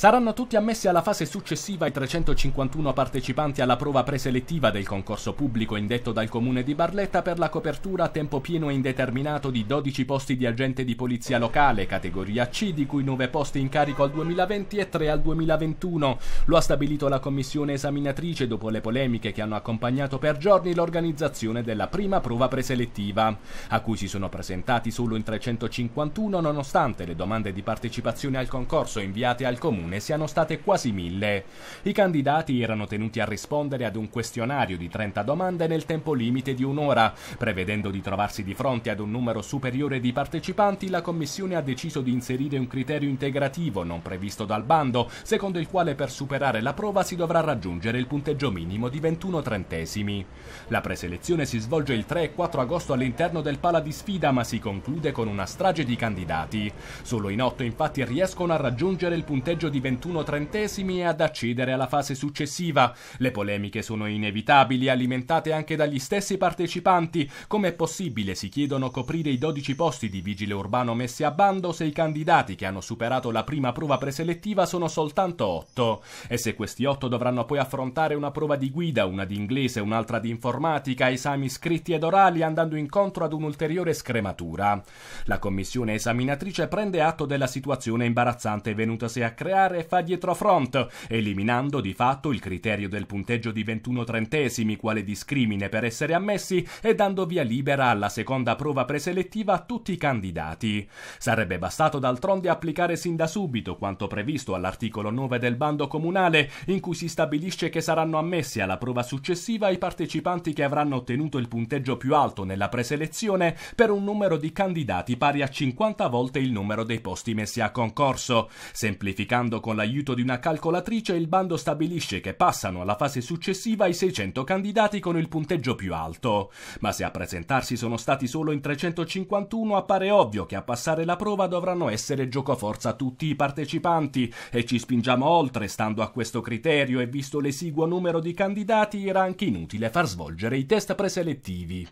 Saranno tutti ammessi alla fase successiva i 351 partecipanti alla prova preselettiva del concorso pubblico indetto dal comune di Barletta per la copertura a tempo pieno e indeterminato di 12 posti di agente di polizia locale, categoria C, di cui 9 posti in carico al 2020 e 3 al 2021. Lo ha stabilito la commissione esaminatrice dopo le polemiche che hanno accompagnato per giorni l'organizzazione della prima prova preselettiva, a cui si sono presentati solo in 351 nonostante le domande di partecipazione al concorso inviate al comune donne siano state quasi mille. I candidati erano tenuti a rispondere ad un questionario di 30 domande nel tempo limite di un'ora. Prevedendo di trovarsi di fronte ad un numero superiore di partecipanti, la Commissione ha deciso di inserire un criterio integrativo non previsto dal bando, secondo il quale per superare la prova si dovrà raggiungere il punteggio minimo di 21 trentesimi. La preselezione si svolge il 3 e 4 agosto all'interno del pala di sfida, ma si conclude con una strage di candidati. Solo in otto infatti riescono a raggiungere il punteggio di 21 trentesimi e ad accedere alla fase successiva. Le polemiche sono inevitabili, alimentate anche dagli stessi partecipanti. Come è possibile, si chiedono, coprire i 12 posti di vigile urbano messi a bando se i candidati che hanno superato la prima prova preselettiva sono soltanto 8? E se questi 8 dovranno poi affrontare una prova di guida, una di inglese, un'altra di informatica, esami scritti ed orali, andando incontro ad un'ulteriore scrematura? La commissione esaminatrice prende atto della situazione imbarazzante venutasi a creare e fa dietro front, eliminando di fatto il criterio del punteggio di 21 trentesimi quale discrimine per essere ammessi e dando via libera alla seconda prova preselettiva a tutti i candidati. Sarebbe bastato d'altronde applicare sin da subito quanto previsto all'articolo 9 del bando comunale in cui si stabilisce che saranno ammessi alla prova successiva i partecipanti che avranno ottenuto il punteggio più alto nella preselezione per un numero di candidati pari a 50 volte il numero dei posti messi a concorso, semplificando con l'aiuto di una calcolatrice il bando stabilisce che passano alla fase successiva i 600 candidati con il punteggio più alto. Ma se a presentarsi sono stati solo in 351 appare ovvio che a passare la prova dovranno essere giocoforza tutti i partecipanti e ci spingiamo oltre stando a questo criterio e visto l'esiguo numero di candidati era anche inutile far svolgere i test preselettivi.